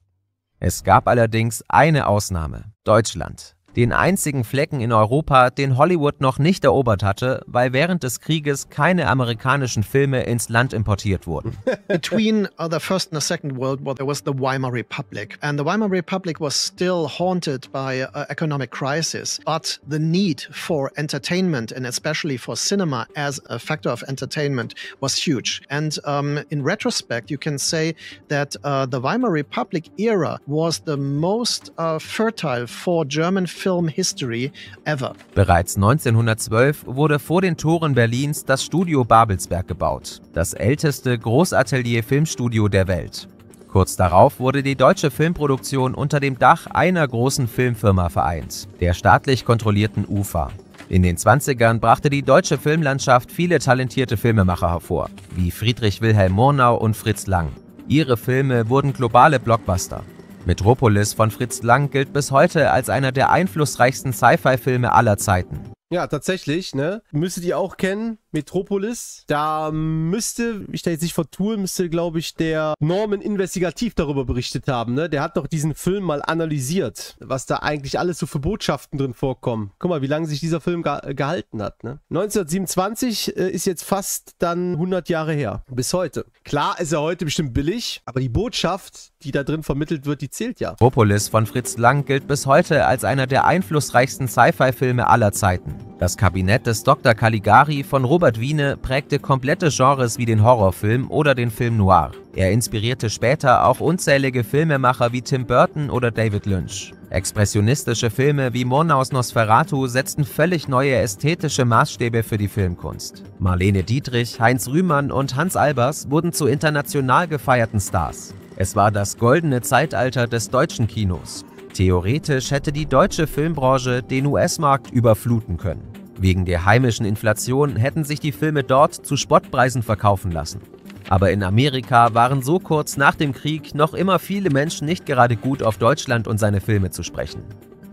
Es gab allerdings eine Ausnahme, Deutschland den einzigen Flecken in Europa, den Hollywood noch nicht erobert hatte, weil während des Krieges keine amerikanischen Filme ins Land importiert wurden. Between uh, the First and the Second World War, there was the Weimar Republic, and the Weimar Republic was still haunted by uh, economic crisis, but the need for entertainment and especially for cinema as a factor of entertainment was huge. And um, in retrospect, you can say that uh, the Weimar Republic era was the most uh, fertile for German film Film History ever. Bereits 1912 wurde vor den Toren Berlins das Studio Babelsberg gebaut, das älteste Großatelier-Filmstudio der Welt. Kurz darauf wurde die deutsche Filmproduktion unter dem Dach einer großen Filmfirma vereint, der staatlich kontrollierten UFA. In den 20ern brachte die deutsche Filmlandschaft viele talentierte Filmemacher hervor, wie Friedrich Wilhelm Murnau und Fritz Lang. Ihre Filme wurden globale Blockbuster. Metropolis von Fritz Lang gilt bis heute als einer der einflussreichsten Sci-Fi-Filme aller Zeiten. Ja, tatsächlich, ne? Müsstet ihr auch kennen, Metropolis. Da müsste, ich da jetzt nicht vertue, müsste, glaube ich, der Norman investigativ darüber berichtet haben, ne? Der hat doch diesen Film mal analysiert, was da eigentlich alles so für Botschaften drin vorkommen. Guck mal, wie lange sich dieser Film ge gehalten hat, ne? 1927 äh, ist jetzt fast dann 100 Jahre her, bis heute. Klar ist er heute bestimmt billig, aber die Botschaft, die da drin vermittelt wird, die zählt ja. Popolis von Fritz Lang gilt bis heute als einer der einflussreichsten Sci-Fi-Filme aller Zeiten. Das Kabinett des Dr. Caligari von Robert Wiene prägte komplette Genres wie den Horrorfilm oder den Film Noir. Er inspirierte später auch unzählige Filmemacher wie Tim Burton oder David Lynch. Expressionistische Filme wie Mona aus Nosferatu setzten völlig neue ästhetische Maßstäbe für die Filmkunst. Marlene Dietrich, Heinz Rühmann und Hans Albers wurden zu international gefeierten Stars. Es war das goldene Zeitalter des deutschen Kinos. Theoretisch hätte die deutsche Filmbranche den US-Markt überfluten können. Wegen der heimischen Inflation hätten sich die Filme dort zu Spottpreisen verkaufen lassen. Aber in Amerika waren so kurz nach dem Krieg noch immer viele Menschen nicht gerade gut auf Deutschland und seine Filme zu sprechen.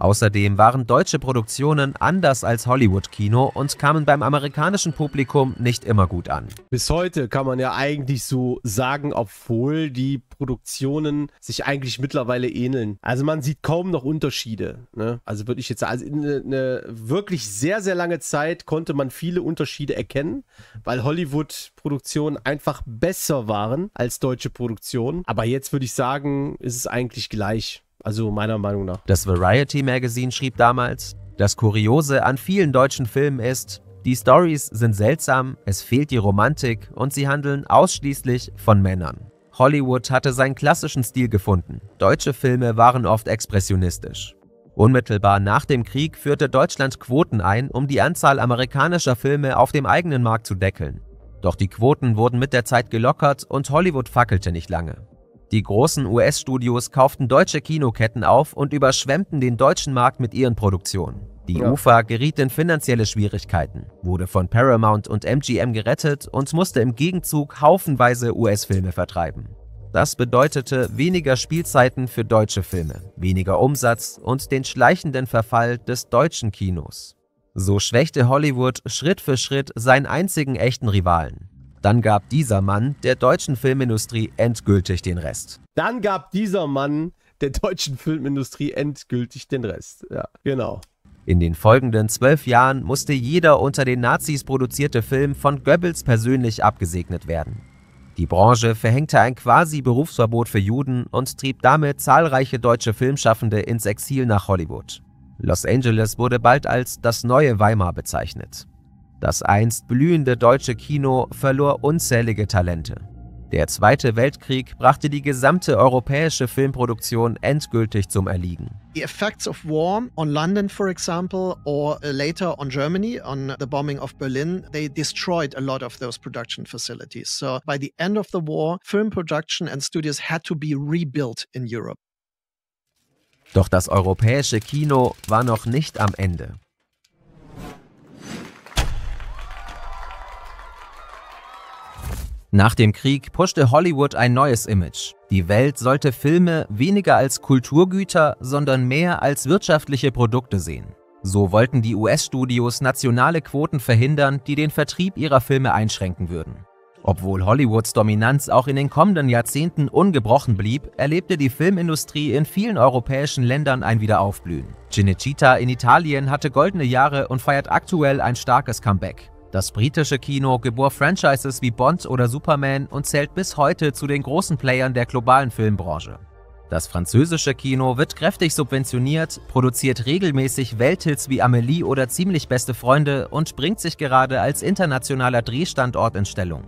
Außerdem waren deutsche Produktionen anders als Hollywood-Kino und kamen beim amerikanischen Publikum nicht immer gut an. Bis heute kann man ja eigentlich so sagen, obwohl die Produktionen sich eigentlich mittlerweile ähneln. Also man sieht kaum noch Unterschiede. Ne? Also würde ich jetzt sagen, also eine ne wirklich sehr, sehr lange Zeit konnte man viele Unterschiede erkennen, weil Hollywood-Produktionen einfach besser waren als deutsche Produktionen. Aber jetzt würde ich sagen, ist es eigentlich gleich. Also meiner Meinung nach. Das Variety Magazine schrieb damals, das Kuriose an vielen deutschen Filmen ist, die Stories sind seltsam, es fehlt die Romantik und sie handeln ausschließlich von Männern. Hollywood hatte seinen klassischen Stil gefunden. Deutsche Filme waren oft expressionistisch. Unmittelbar nach dem Krieg führte Deutschland Quoten ein, um die Anzahl amerikanischer Filme auf dem eigenen Markt zu deckeln. Doch die Quoten wurden mit der Zeit gelockert und Hollywood fackelte nicht lange. Die großen US-Studios kauften deutsche Kinoketten auf und überschwemmten den deutschen Markt mit ihren Produktionen. Die ja. UFA geriet in finanzielle Schwierigkeiten, wurde von Paramount und MGM gerettet und musste im Gegenzug haufenweise US-Filme vertreiben. Das bedeutete weniger Spielzeiten für deutsche Filme, weniger Umsatz und den schleichenden Verfall des deutschen Kinos. So schwächte Hollywood Schritt für Schritt seinen einzigen echten Rivalen, dann gab dieser Mann der deutschen Filmindustrie endgültig den Rest. Dann gab dieser Mann der deutschen Filmindustrie endgültig den Rest. Ja, genau. In den folgenden zwölf Jahren musste jeder unter den Nazis produzierte Film von Goebbels persönlich abgesegnet werden. Die Branche verhängte ein quasi Berufsverbot für Juden und trieb damit zahlreiche deutsche Filmschaffende ins Exil nach Hollywood. Los Angeles wurde bald als das neue Weimar bezeichnet. Das einst blühende deutsche Kino verlor unzählige Talente. Der Zweite Weltkrieg brachte die gesamte europäische Filmproduktion endgültig zum Erliegen. The effects of war on London, for example, or later on Germany, on the bombing of Berlin, they destroyed a lot of those production facilities. So by the end of the war, film production and studios had to be rebuilt in Europe. Doch das europäische Kino war noch nicht am Ende. Nach dem Krieg puschte Hollywood ein neues Image. Die Welt sollte Filme weniger als Kulturgüter, sondern mehr als wirtschaftliche Produkte sehen. So wollten die US-Studios nationale Quoten verhindern, die den Vertrieb ihrer Filme einschränken würden. Obwohl Hollywoods Dominanz auch in den kommenden Jahrzehnten ungebrochen blieb, erlebte die Filmindustrie in vielen europäischen Ländern ein Wiederaufblühen. Cinecittà in Italien hatte goldene Jahre und feiert aktuell ein starkes Comeback. Das britische Kino gebor Franchises wie Bond oder Superman und zählt bis heute zu den großen Playern der globalen Filmbranche. Das französische Kino wird kräftig subventioniert, produziert regelmäßig Welthits wie Amelie oder Ziemlich beste Freunde und bringt sich gerade als internationaler Drehstandort in Stellung.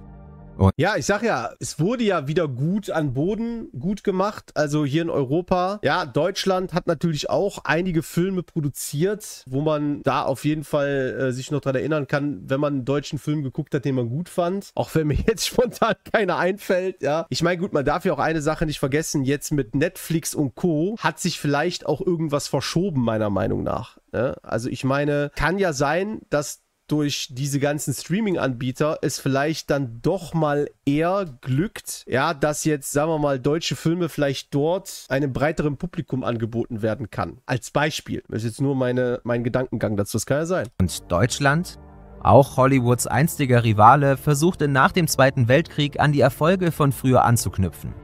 Und oh. ja, ich sag ja, es wurde ja wieder gut an Boden gut gemacht. Also hier in Europa. Ja, Deutschland hat natürlich auch einige Filme produziert, wo man da auf jeden Fall äh, sich noch dran erinnern kann, wenn man einen deutschen Film geguckt hat, den man gut fand. Auch wenn mir jetzt spontan keiner einfällt, ja. Ich meine, gut, man darf ja auch eine Sache nicht vergessen. Jetzt mit Netflix und Co. hat sich vielleicht auch irgendwas verschoben, meiner Meinung nach. Ne? Also ich meine, kann ja sein, dass durch diese ganzen Streaming-Anbieter es vielleicht dann doch mal eher glückt, ja, dass jetzt, sagen wir mal, deutsche Filme vielleicht dort einem breiteren Publikum angeboten werden kann. Als Beispiel. Das ist jetzt nur meine, mein Gedankengang dazu. Das kann ja sein. Und Deutschland? Auch Hollywoods einstiger Rivale versuchte nach dem Zweiten Weltkrieg an die Erfolge von früher anzuknüpfen.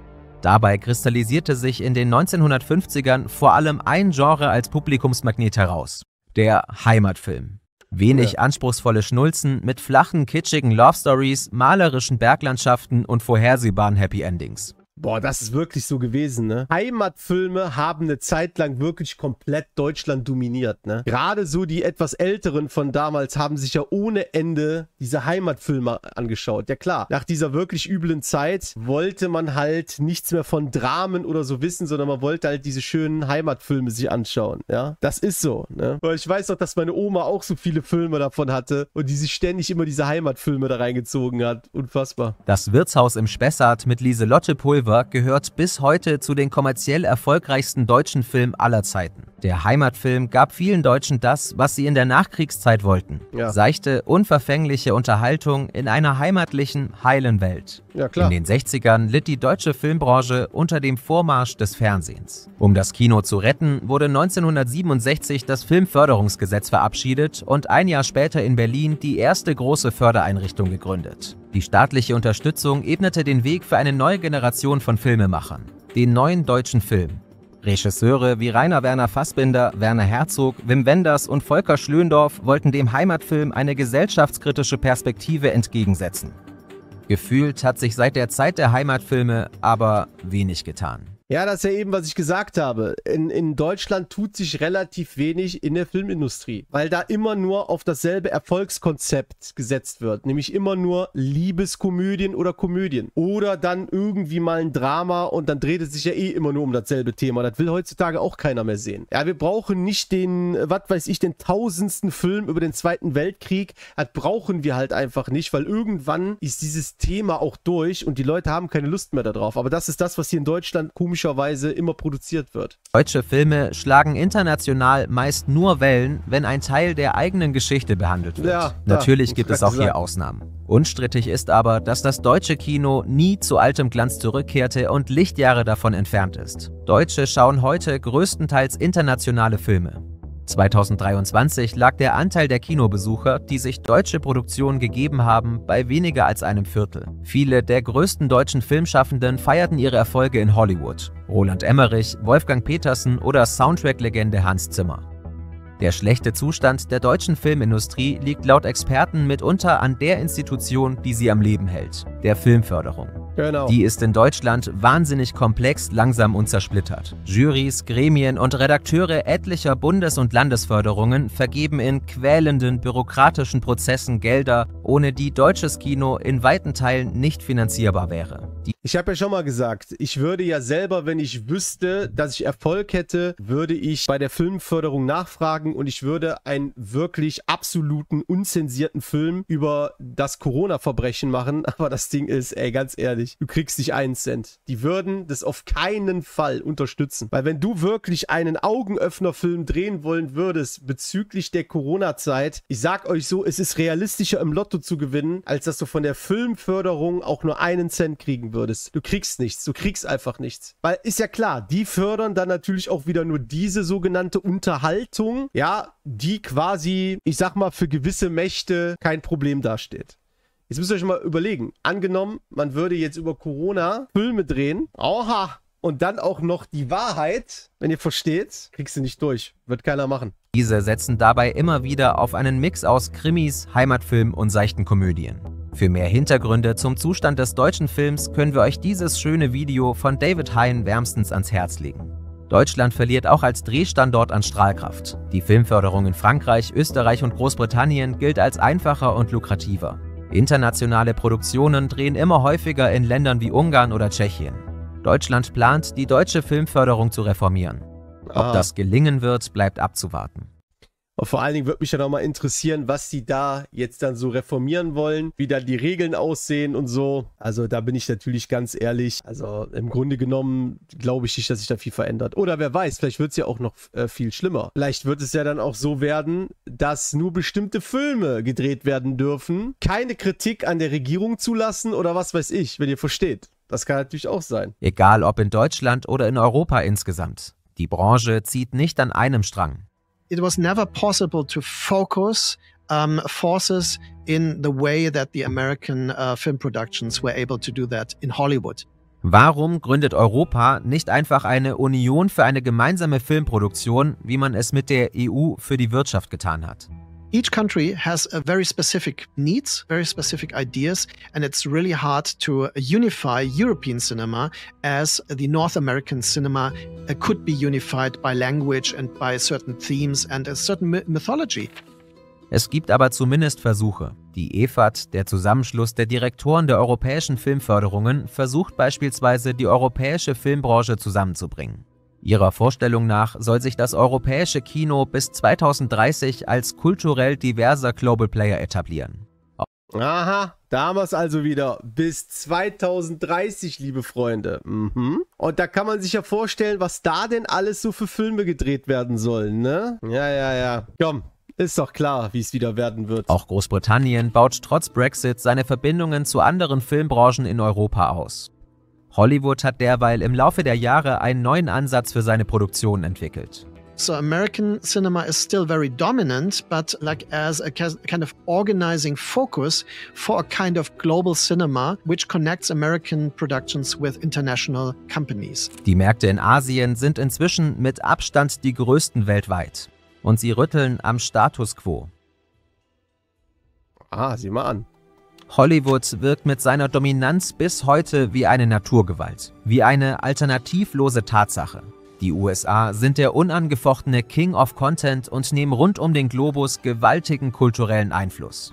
Dabei kristallisierte sich in den 1950ern vor allem ein Genre als Publikumsmagnet heraus, der Heimatfilm. Wenig ja. anspruchsvolle Schnulzen mit flachen, kitschigen Love Stories, malerischen Berglandschaften und vorhersehbaren Happy Endings. Boah, das ist wirklich so gewesen, ne? Heimatfilme haben eine Zeit lang wirklich komplett Deutschland dominiert, ne? Gerade so die etwas älteren von damals haben sich ja ohne Ende diese Heimatfilme angeschaut. Ja klar, nach dieser wirklich üblen Zeit wollte man halt nichts mehr von Dramen oder so wissen, sondern man wollte halt diese schönen Heimatfilme sich anschauen, ja? Das ist so, ne? Weil ich weiß doch, dass meine Oma auch so viele Filme davon hatte und die sich ständig immer diese Heimatfilme da reingezogen hat. Unfassbar. Das Wirtshaus im Spessart mit Lieselotte Pulver Silver gehört bis heute zu den kommerziell erfolgreichsten deutschen Filmen aller Zeiten. Der Heimatfilm gab vielen Deutschen das, was sie in der Nachkriegszeit wollten. Ja. Seichte, unverfängliche Unterhaltung in einer heimatlichen, heilen Welt. Ja, in den 60ern litt die deutsche Filmbranche unter dem Vormarsch des Fernsehens. Um das Kino zu retten, wurde 1967 das Filmförderungsgesetz verabschiedet und ein Jahr später in Berlin die erste große Fördereinrichtung gegründet. Die staatliche Unterstützung ebnete den Weg für eine neue Generation von Filmemachern, den neuen deutschen Film. Regisseure wie Rainer Werner Fassbinder, Werner Herzog, Wim Wenders und Volker Schlöndorff wollten dem Heimatfilm eine gesellschaftskritische Perspektive entgegensetzen. Gefühlt hat sich seit der Zeit der Heimatfilme aber wenig getan. Ja, das ist ja eben, was ich gesagt habe. In, in Deutschland tut sich relativ wenig in der Filmindustrie, weil da immer nur auf dasselbe Erfolgskonzept gesetzt wird. Nämlich immer nur Liebeskomödien oder Komödien. Oder dann irgendwie mal ein Drama und dann dreht es sich ja eh immer nur um dasselbe Thema. Das will heutzutage auch keiner mehr sehen. Ja, wir brauchen nicht den, was weiß ich, den tausendsten Film über den Zweiten Weltkrieg. Das brauchen wir halt einfach nicht, weil irgendwann ist dieses Thema auch durch und die Leute haben keine Lust mehr darauf. Aber das ist das, was hier in Deutschland komisch üblicherweise immer produziert wird. Deutsche Filme schlagen international meist nur Wellen, wenn ein Teil der eigenen Geschichte behandelt wird. Ja, Natürlich ja, gibt es auch hier Ausnahmen. Unstrittig ist aber, dass das deutsche Kino nie zu altem Glanz zurückkehrte und Lichtjahre davon entfernt ist. Deutsche schauen heute größtenteils internationale Filme. 2023 lag der Anteil der Kinobesucher, die sich deutsche Produktionen gegeben haben, bei weniger als einem Viertel. Viele der größten deutschen Filmschaffenden feierten ihre Erfolge in Hollywood. Roland Emmerich, Wolfgang Petersen oder Soundtrack-Legende Hans Zimmer. Der schlechte Zustand der deutschen Filmindustrie liegt laut Experten mitunter an der Institution, die sie am Leben hält, der Filmförderung. Genau. Die ist in Deutschland wahnsinnig komplex, langsam und zersplittert. Jurys, Gremien und Redakteure etlicher Bundes- und Landesförderungen vergeben in quälenden bürokratischen Prozessen Gelder, ohne die deutsches Kino in weiten Teilen nicht finanzierbar wäre. Die ich habe ja schon mal gesagt, ich würde ja selber, wenn ich wüsste, dass ich Erfolg hätte, würde ich bei der Filmförderung nachfragen und ich würde einen wirklich absoluten, unzensierten Film über das Corona-Verbrechen machen. Aber das Ding ist, ey, ganz ehrlich, ehrlich, du kriegst nicht einen Cent. Die würden das auf keinen Fall unterstützen. Weil wenn du wirklich einen Augenöffnerfilm drehen wollen würdest bezüglich der Corona-Zeit, ich sag euch so, es ist realistischer im Lotto zu gewinnen, als dass du von der Filmförderung auch nur einen Cent kriegen würdest. Du kriegst nichts, du kriegst einfach nichts. Weil ist ja klar, die fördern dann natürlich auch wieder nur diese sogenannte Unterhaltung, ja, die quasi, ich sag mal, für gewisse Mächte kein Problem dasteht. Jetzt müsst ihr euch mal überlegen. Angenommen, man würde jetzt über Corona Filme drehen. Oha! Und dann auch noch die Wahrheit, wenn ihr versteht, kriegst du nicht durch. Wird keiner machen. Diese setzen dabei immer wieder auf einen Mix aus Krimis, Heimatfilmen und seichten Komödien. Für mehr Hintergründe zum Zustand des deutschen Films können wir euch dieses schöne Video von David Hein wärmstens ans Herz legen. Deutschland verliert auch als Drehstandort an Strahlkraft. Die Filmförderung in Frankreich, Österreich und Großbritannien gilt als einfacher und lukrativer. Internationale Produktionen drehen immer häufiger in Ländern wie Ungarn oder Tschechien. Deutschland plant, die deutsche Filmförderung zu reformieren. Ob ah. das gelingen wird, bleibt abzuwarten. Und vor allen Dingen würde mich ja nochmal interessieren, was die da jetzt dann so reformieren wollen, wie da die Regeln aussehen und so. Also da bin ich natürlich ganz ehrlich. Also im Grunde genommen glaube ich nicht, dass sich da viel verändert. Oder wer weiß, vielleicht wird es ja auch noch äh, viel schlimmer. Vielleicht wird es ja dann auch so werden, dass nur bestimmte Filme gedreht werden dürfen, keine Kritik an der Regierung zulassen oder was weiß ich, wenn ihr versteht. Das kann natürlich auch sein. Egal ob in Deutschland oder in Europa insgesamt. Die Branche zieht nicht an einem Strang it was never possible to focus um, forces in the way that the American uh, film productions were able to do that in Hollywood. Warum gründet Europa nicht einfach eine Union für eine gemeinsame Filmproduktion, wie man es mit der EU für die Wirtschaft getan hat? each country has very specific needs, very specific ideas, and it's really hard to unify European cinema as the North American cinema could be unified by language and by certain themes and a certain mythology. Es gibt aber zumindest Versuche. Die EFAT, der Zusammenschluss der Direktoren der europäischen Filmförderungen, versucht beispielsweise, die europäische Filmbranche zusammenzubringen. Ihrer Vorstellung nach soll sich das europäische Kino bis 2030 als kulturell diverser Global Player etablieren. Aha, damals also wieder. Bis 2030, liebe Freunde. Mhm. Und da kann man sich ja vorstellen, was da denn alles so für Filme gedreht werden sollen, ne? Ja, ja, ja. Komm, ist doch klar, wie es wieder werden wird. Auch Großbritannien baut trotz Brexit seine Verbindungen zu anderen Filmbranchen in Europa aus. Hollywood hat derweil im Laufe der Jahre einen neuen Ansatz für seine Produktion entwickelt. So American cinema is still very dominant, but like as a kind of organizing focus for a kind of global cinema, which connects American productions with international companies. Die Märkte in Asien sind inzwischen mit Abstand die größten weltweit. Und sie rütteln am Status quo. Ah, sieh mal an. Hollywood wirkt mit seiner Dominanz bis heute wie eine Naturgewalt, wie eine alternativlose Tatsache. Die USA sind der unangefochtene King of Content und nehmen rund um den Globus gewaltigen kulturellen Einfluss.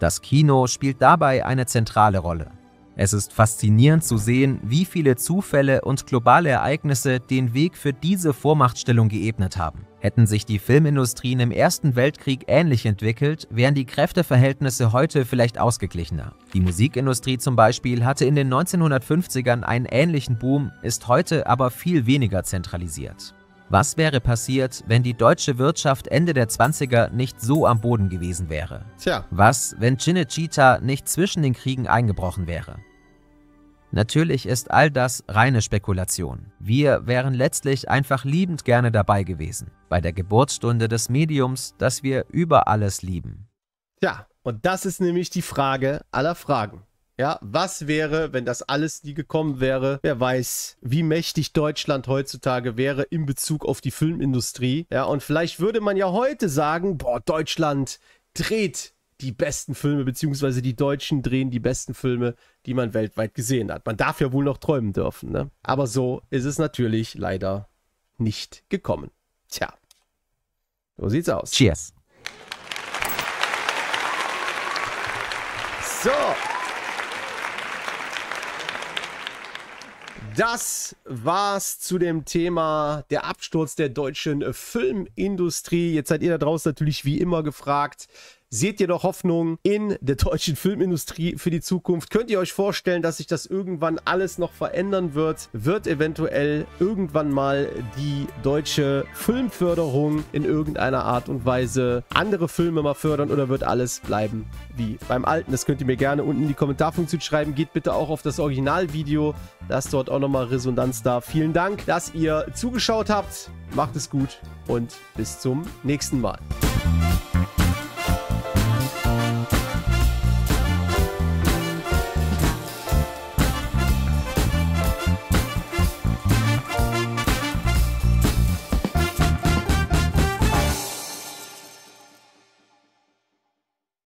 Das Kino spielt dabei eine zentrale Rolle. Es ist faszinierend zu sehen, wie viele Zufälle und globale Ereignisse den Weg für diese Vormachtstellung geebnet haben. Hätten sich die Filmindustrien im Ersten Weltkrieg ähnlich entwickelt, wären die Kräfteverhältnisse heute vielleicht ausgeglichener. Die Musikindustrie zum Beispiel hatte in den 1950ern einen ähnlichen Boom, ist heute aber viel weniger zentralisiert. Was wäre passiert, wenn die deutsche Wirtschaft Ende der 20er nicht so am Boden gewesen wäre? Tja. Was, wenn Chinechita nicht zwischen den Kriegen eingebrochen wäre? Natürlich ist all das reine Spekulation. Wir wären letztlich einfach liebend gerne dabei gewesen, bei der Geburtsstunde des Mediums, das wir über alles lieben. Tja, und das ist nämlich die Frage aller Fragen. Ja, was wäre, wenn das alles nie gekommen wäre? Wer weiß, wie mächtig Deutschland heutzutage wäre in Bezug auf die Filmindustrie. Ja, und vielleicht würde man ja heute sagen, boah, Deutschland dreht die besten Filme, beziehungsweise die Deutschen drehen die besten Filme, die man weltweit gesehen hat. Man darf ja wohl noch träumen dürfen, ne? Aber so ist es natürlich leider nicht gekommen. Tja. So sieht's aus. Cheers. So. Das war's zu dem Thema der Absturz der deutschen Filmindustrie. Jetzt seid ihr da draußen natürlich wie immer gefragt, Seht ihr noch Hoffnung in der deutschen Filmindustrie für die Zukunft? Könnt ihr euch vorstellen, dass sich das irgendwann alles noch verändern wird? Wird eventuell irgendwann mal die deutsche Filmförderung in irgendeiner Art und Weise andere Filme mal fördern oder wird alles bleiben wie beim Alten? Das könnt ihr mir gerne unten in die Kommentarfunktion schreiben. Geht bitte auch auf das Originalvideo. Da ist dort auch nochmal Resonanz da. Vielen Dank, dass ihr zugeschaut habt. Macht es gut und bis zum nächsten Mal.